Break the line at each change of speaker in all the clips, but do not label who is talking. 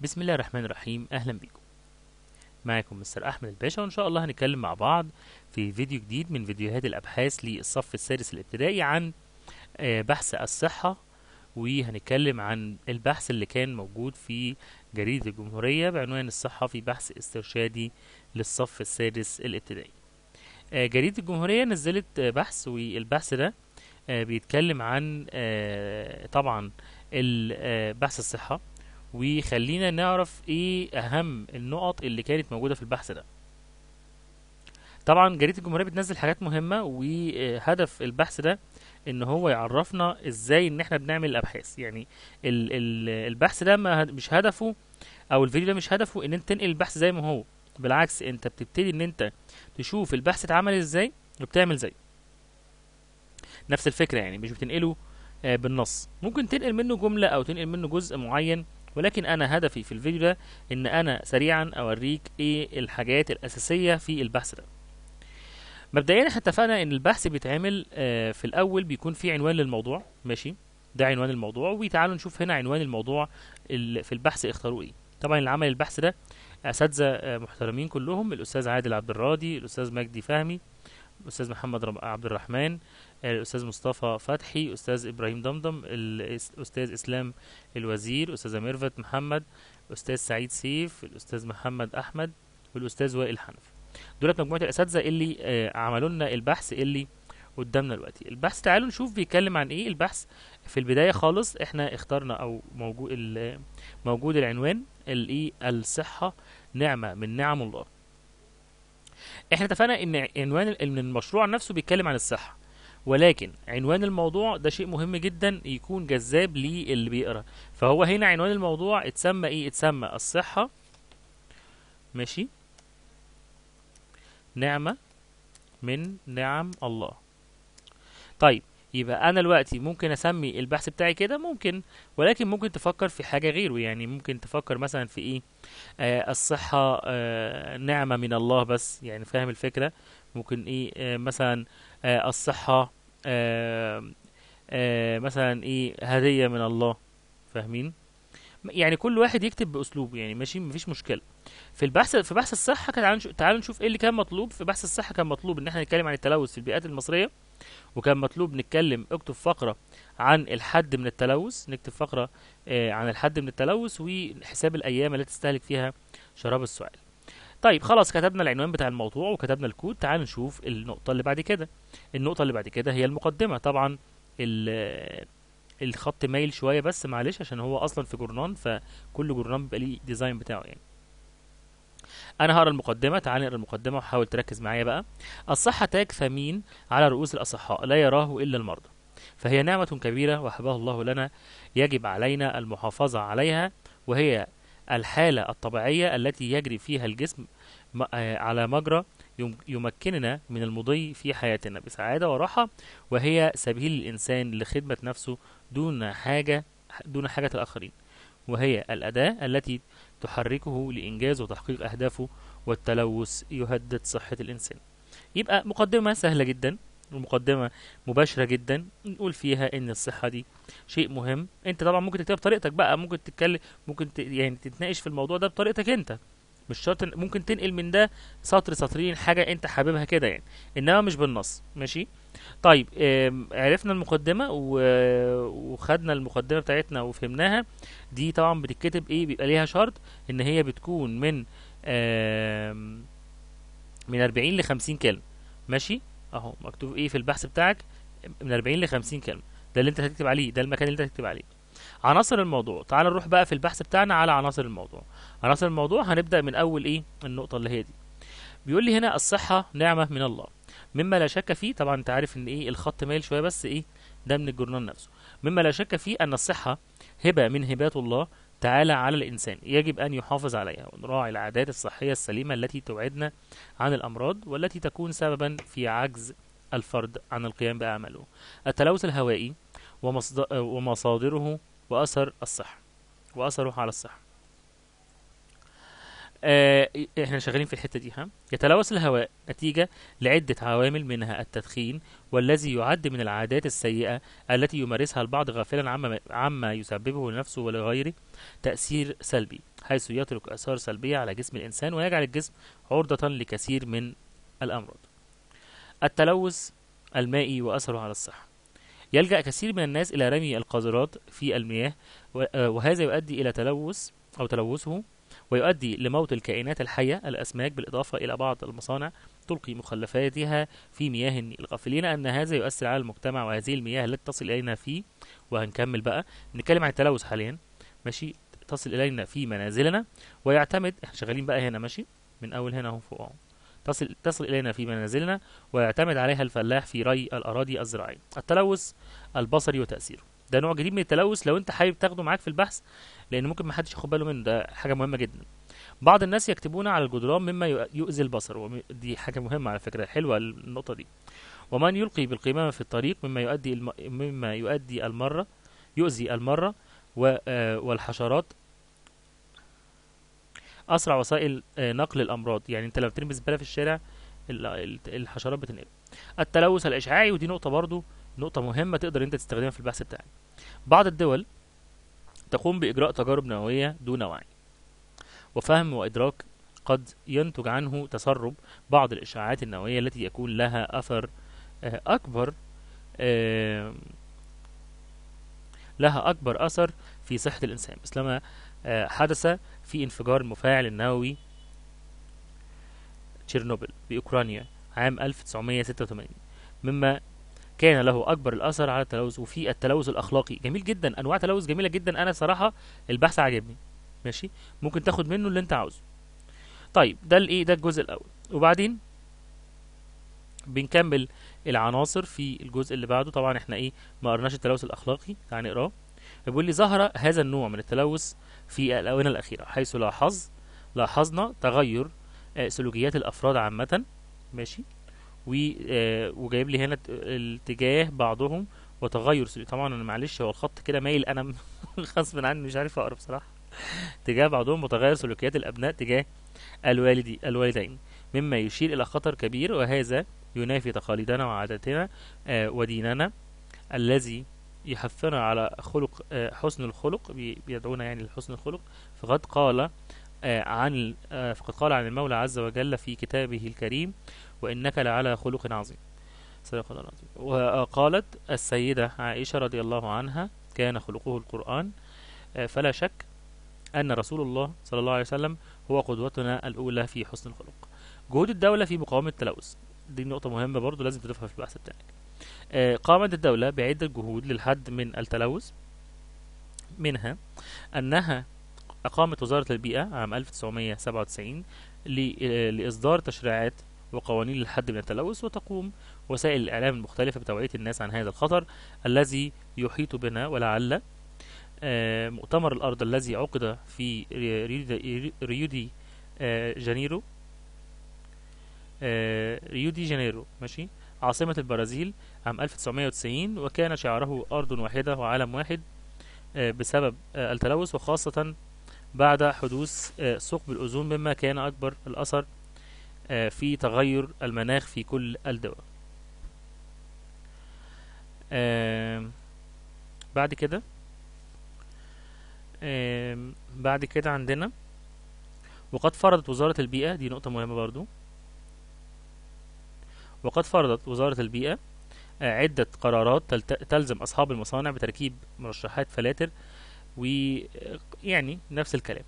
بسم الله الرحمن الرحيم اهلا بيكم معاكم مستر احمد الباشا وان شاء الله هنتكلم مع بعض في فيديو جديد من فيديوهات الابحاث للصف السادس الابتدائي عن آه، بحث الصحة وهنتكلم عن البحث اللي كان موجود في جريدة الجمهورية بعنوان الصحة في بحث استرشادي للصف السادس الابتدائي آه، جريدة الجمهورية نزلت آه، بحث والبحث ده بيتكلم عن طبعا بحث الصحة وخلينا نعرف ايه اهم النقط اللي كانت موجوده في البحث ده طبعا جريده الجمهوريه بتنزل حاجات مهمه وهدف البحث ده ان هو يعرفنا ازاي ان احنا بنعمل الابحاث يعني ال ال البحث ده ما مش هدفه او الفيديو ده مش هدفه ان انت تنقل البحث زي ما هو بالعكس انت بتبتدي ان انت تشوف البحث اتعمل ازاي وبتعمل زيه نفس الفكره يعني مش بتنقله آه، بالنص ممكن تنقل منه جمله او تنقل منه جزء معين ولكن أنا هدفي في الفيديو ده إن أنا سريعا أوريك إيه الحاجات الأساسية في البحث ده مبدئيا احنا اتفقنا ان البحث بيتعمل آه في الاول بيكون في عنوان للموضوع ماشي ده عنوان الموضوع وتعالوا نشوف هنا عنوان الموضوع في البحث اختاروا ايه طبعا اللي عمل البحث ده اساتذه آه، محترمين كلهم الاستاذ عادل عبد الراضي الاستاذ مجدي فهمي الاستاذ محمد عبد الرحمن الاستاذ مصطفى فتحي استاذ ابراهيم دمدم الاستاذ اسلام الوزير استاذ ميرفت محمد استاذ سعيد سيف الاستاذ محمد احمد والاستاذ وائل حنفي دولت مجموعه الاساتذه اللي آه، عملوا لنا البحث اللي قدامنا دلوقتي البحث تعالوا نشوف بيتكلم عن ايه البحث في البدايه خالص احنا اخترنا او موجود موجود العنوان اللي إيه، الصحه نعمه من نعم الله احنا اتفقنا ان عنوان ان المشروع نفسه بيتكلم عن الصحه ولكن عنوان الموضوع ده شيء مهم جدا يكون جذاب للي بيقرا فهو هنا عنوان الموضوع اتسمى ايه اتسمى الصحة ماشي نعمة من نعم الله طيب يبقى انا دلوقتي ممكن اسمي البحث بتاعي كده ممكن ولكن ممكن تفكر في حاجه غيره يعني ممكن تفكر مثلا في ايه آه الصحه آه نعمه من الله بس يعني فاهم الفكره ممكن ايه آه مثلا آه الصحه مثلا ايه هديه من الله فاهمين يعني كل واحد يكتب باسلوبه يعني ماشي مفيش مشكله في البحث في بحث الصحه تعالوا نشوف تعالوا نشوف ايه اللي كان مطلوب في بحث الصحه كان مطلوب ان احنا نتكلم عن التلوث في البيئات المصريه وكان مطلوب نتكلم اكتب فقره عن الحد من التلوث نكتب فقره آه عن الحد من التلوث وحساب الايام التي تستهلك فيها شراب السعال طيب خلاص كتبنا العنوان بتاع الموضوع وكتبنا الكود تعال نشوف النقطة اللي بعد كده النقطة اللي بعد كده هي المقدمة طبعا الخط مايل شوية بس معلش عشان هو أصلا في جورنان فكل جورنان بيبقى ليه ديزاين بتاعه يعني انا هقرا المقدمه تعال نقرا المقدمه وحاول تركز معايا بقى الصحه تاج ثمين على رؤوس الاصحاء لا يراه الا المرضى فهي نعمه كبيره وحباه الله لنا يجب علينا المحافظه عليها وهي الحالة الطبيعية التي يجري فيها الجسم آه، على مجرى يمكننا من المضي في حياتنا بسعادة وراحة وهي سبيل الإنسان لخدمة نفسه دون حاجة دون حاجة الآخرين وهي الأداة التي تحركه لإنجاز وتحقيق أهدافه والتلوث يهدد صحة الإنسان يبقى مقدمة سهلة جدا المقدمة مباشرة جدا نقول فيها ان الصحة دي شيء مهم انت طبعا ممكن تكتبها بطريقتك بقى ممكن تتكلم ممكن ت... يعني تتناقش في الموضوع ده بطريقتك انت مش شرط ممكن تنقل من ده سطر سطرين حاجة انت حاببها كده يعني انما مش بالنص ماشي طيب عرفنا المقدمة وخدنا المقدمة بتاعتنا وفهمناها دي طبعا بتتكتب ايه بيبقى ليها شرط ان هي بتكون من من 40 ل 50 كلمة ماشي اهو مكتوب ايه في البحث بتاعك من 40 ل 50 كلمه ده اللي انت هتكتب عليه ده المكان اللي انت هتكتب عليه عناصر الموضوع تعال نروح بقى في البحث بتاعنا على عناصر الموضوع عناصر الموضوع هنبدا من اول ايه النقطه اللي هي دي بيقول لي هنا الصحه نعمه من الله مما لا شك فيه طبعا انت عارف ان ايه الخط مايل شويه بس ايه ده من الجورنال نفسه مما لا شك فيه ان الصحه هبه من هبات الله تعالى على الإنسان يجب أن يحافظ عليها ونراعي العادات الصحية السليمة التي تبعدنا عن الأمراض والتي تكون سببا في عجز الفرد عن القيام بأعماله التلوث الهوائي ومصادره وأثر الصحة وأثره على الصحة آه احنا شغالين في الحته دي ها يتلوث الهواء نتيجه لعده عوامل منها التدخين والذي يعد من العادات السيئه التي يمارسها البعض غافلا عما عما يسببه لنفسه ولغيره تاثير سلبي حيث يترك اثار سلبيه على جسم الانسان ويجعل الجسم عرضه لكثير من الامراض التلوث المائي واثره على الصحه يلجا كثير من الناس الى رمي القاذورات في المياه آه، وهذا يؤدي الى تلوث أو تلوثه ويؤدي لموت الكائنات الحية الأسماك بالإضافة إلى بعض المصانع تلقي مخلفاتها في مياه النيل غافلين أن هذا يؤثر على المجتمع وهذه المياه التي تصل إلينا فيه وهنكمل بقى نتكلم عن التلوث حاليا ماشي تصل إلينا في منازلنا ويعتمد احنا شغالين بقى هنا ماشي من أول هنا أهو فوق تصل تصل إلينا في منازلنا ويعتمد عليها الفلاح في ري الأراضي الزراعية التلوث البصري وتأثيره ده نوع جديد من التلوث لو انت حابب تاخده معاك في البحث لان ممكن محدش ياخد باله منه ده حاجه مهمه جدا بعض الناس يكتبون على الجدران مما يؤذي البصر ودي حاجه مهمه على فكره حلوه النقطه دي ومن يلقي بالقمامه في الطريق مما يؤدي الم... مما يؤدي المره يؤذي المره و... آه، والحشرات اسرع وسائل آه، نقل الامراض يعني انت لو بترمي زباله في الشارع الحشرات بتنقل التلوث الاشعاعي ودي نقطه برضو نقطة مهمة تقدر أنت تستخدمها في البحث بتاعك بعض الدول تقوم بإجراء تجارب نووية دون وعي وفهم وإدراك قد ينتج عنه تسرب بعض الإشعاعات النووية التي يكون لها أثر آه، أكبر آه، لها أكبر أثر في صحة الإنسان مثلما آه، حدث في انفجار المفاعل النووي تشيرنوبل بأوكرانيا عام 1986 مما كان له أكبر الأثر على التلوث وفي التلوث الأخلاقي جميل جدا أنواع تلوث جميلة جدا أنا صراحة البحث عجبني ماشي ممكن تاخد منه اللي أنت عاوزه طيب ده الإيه ده الجزء الأول وبعدين بنكمل العناصر في الجزء اللي بعده طبعا احنا ايه ما قرناش التلوث الاخلاقي تعال نقراه بيقول لي ظهر هذا النوع من التلوث في الاونه الاخيره حيث لاحظ لاحظنا تغير آه، سلوكيات الافراد عامه ماشي آه، وجايب لي هنا الاتجاه بعضهم وتغير سلوك طبعا انا معلش هو الخط كده مايل انا غصب عني مش عارف اقرا بصراحه اتجاه بعضهم وتغير سلوكيات الابناء تجاه الوالدي الوالدين مما يشير الى خطر كبير وهذا ينافي تقاليدنا وعاداتنا آه، وديننا الذي يحثنا على خلق آه، حسن الخلق بيدعونا يعني لحسن الخلق فقد قال آه، عن آه، فقد قال عن المولى عز وجل في كتابه الكريم وإنك لعلى خلق عظيم صدق الله العظيم وقالت آه، السيدة عائشة رضي الله عنها كان خلقه القرآن فلا شك أن رسول الله صلى الله عليه وسلم هو قدوتنا الأولى في حسن الخلق جهود الدولة في مقاومة التلوث دي نقطة مهمة برضو لازم تضيفها في البحث بتاعك قامت الدولة بعدة جهود للحد من التلوث منها أنها أقامت وزارة البيئة عام 1997 آه، لإصدار تشريعات وقوانين للحد من التلوث وتقوم وسائل الإعلام المختلفة بتوعية الناس عن هذا الخطر الذي يحيط بنا ولعل آه، مؤتمر الأرض الذي عقد في ريو دي آه، جانيرو ريو دي جانيرو ماشي عاصمة البرازيل عام 1990 وكان شعاره أرض واحدة وعالم واحد بسبب التلوث وخاصة بعد حدوث آه، ثقب الأوزون مما كان أكبر الأثر آه، في تغير المناخ في كل الدول بعد كده بعد كده عندنا وقد فرضت وزارة البيئة دي نقطة مهمة برضو وقد فرضت وزارة البيئة آه، عدة قرارات تلزم أصحاب المصانع بتركيب مرشحات فلاتر ويعني نفس الكلام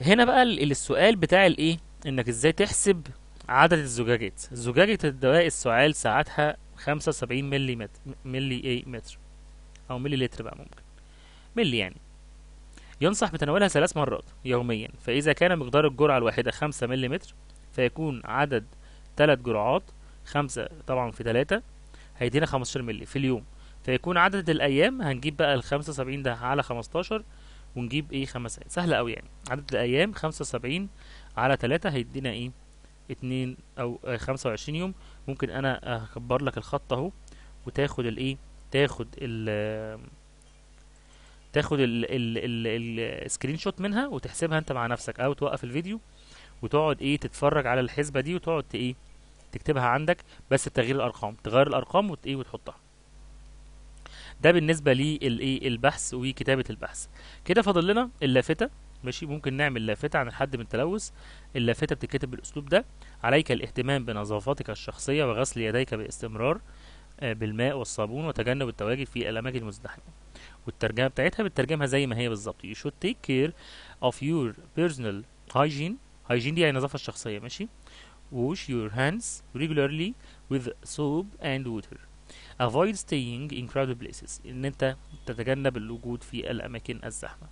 هنا بقى السؤال بتاع الايه انك ازاي تحسب عدد الزجاجات زجاجة الدواء السعال ساعتها 75 ملي متر ملي ايه متر او ملي لتر بقى ممكن ملي يعني ينصح بتناولها ثلاث مرات يوميا فإذا كان مقدار الجرعة الواحدة 5 متر فيكون عدد ثلاث جرعات خمسة طبعا في ثلاثة هيدينا 15 ملي في اليوم فيكون عدد الأيام هنجيب بقى ال 75 ده على 15 ونجيب إيه خمس سهلة أوي يعني عدد الأيام 75 على 3 هيدينا إيه اتنين أو خمسة وعشرين يوم ممكن أنا أكبر لك الخط أهو وتاخد الإيه تاخد ال تاخد السكرين شوت منها وتحسبها انت مع نفسك او توقف الفيديو وتقعد ايه تتفرج على الحسبه دي وتقعد ايه تكتبها عندك بس بتغيير الارقام تغير الارقام وايه وتحطها ده بالنسبه للايه البحث وكتابه البحث كده فاضل لنا اللافته ماشي ممكن نعمل لافته عن الحد من التلوث اللافته بتتكتب بالاسلوب ده عليك الاهتمام بنظافتك الشخصيه وغسل يديك باستمرار آه، بالماء والصابون وتجنب التواجد في الاماكن المزدحمه والترجمه بتاعتها بتترجمها زي ما هي بالظبط you should take care of your personal hygiene hygiene دي يعني النظافه الشخصيه ماشي wash your hands regularly with soap and water avoid staying in crowded places ان انت تتجنب الوجود في الاماكن الزحمه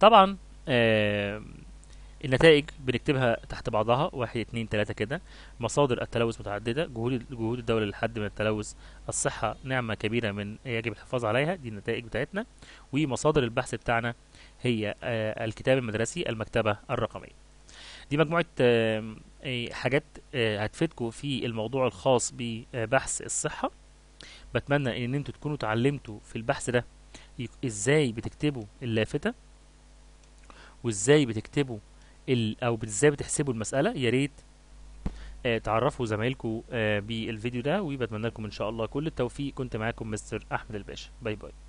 طبعا آه النتائج بنكتبها تحت بعضها واحد اتنين تلاتة كده مصادر التلوث متعددة جهود جهود الدولة للحد من التلوث الصحة نعمة كبيرة من يجب الحفاظ عليها دي النتائج بتاعتنا ومصادر البحث بتاعنا هي آه الكتاب المدرسي المكتبة الرقمية دي مجموعه إيه، حاجات آه، هتفيدكم في الموضوع الخاص ببحث الصحه بتمنى ان انتوا تكونوا اتعلمتوا في البحث ده ازاي بتكتبوا اللافته وازاي بتكتبوا ال او ازاي بتحسبوا المساله يا ريت آه، تعرفوا زمايلكم آه، بالفيديو ده وبتمنى لكم ان شاء الله كل التوفيق كنت معاكم مستر احمد الباشا باي باي